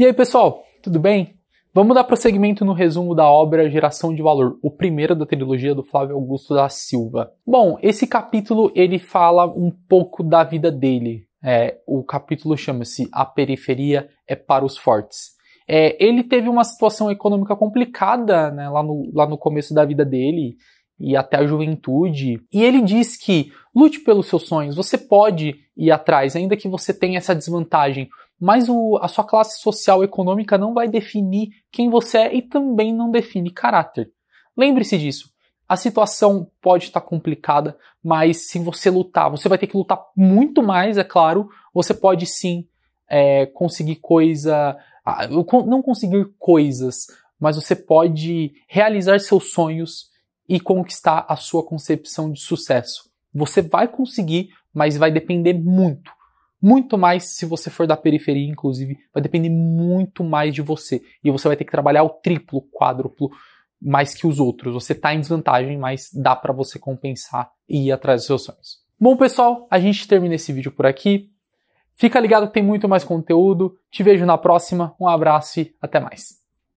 E aí, pessoal, tudo bem? Vamos dar prosseguimento no resumo da obra Geração de Valor, o primeiro da trilogia do Flávio Augusto da Silva. Bom, esse capítulo ele fala um pouco da vida dele. É, o capítulo chama-se A Periferia é para os Fortes. É, ele teve uma situação econômica complicada né, lá, no, lá no começo da vida dele e até a juventude. E ele diz que lute pelos seus sonhos, você pode ir atrás, ainda que você tenha essa desvantagem, mas o, a sua classe social econômica não vai definir quem você é e também não define caráter. Lembre-se disso. A situação pode estar complicada, mas se você lutar, você vai ter que lutar muito mais, é claro. Você pode sim é, conseguir coisa. Não conseguir coisas, mas você pode realizar seus sonhos e conquistar a sua concepção de sucesso. Você vai conseguir, mas vai depender muito. Muito mais se você for da periferia, inclusive, vai depender muito mais de você. E você vai ter que trabalhar o triplo, quádruplo, mais que os outros. Você está em desvantagem, mas dá para você compensar e ir atrás dos seus sonhos. Bom, pessoal, a gente termina esse vídeo por aqui. Fica ligado que tem muito mais conteúdo. Te vejo na próxima. Um abraço e até mais.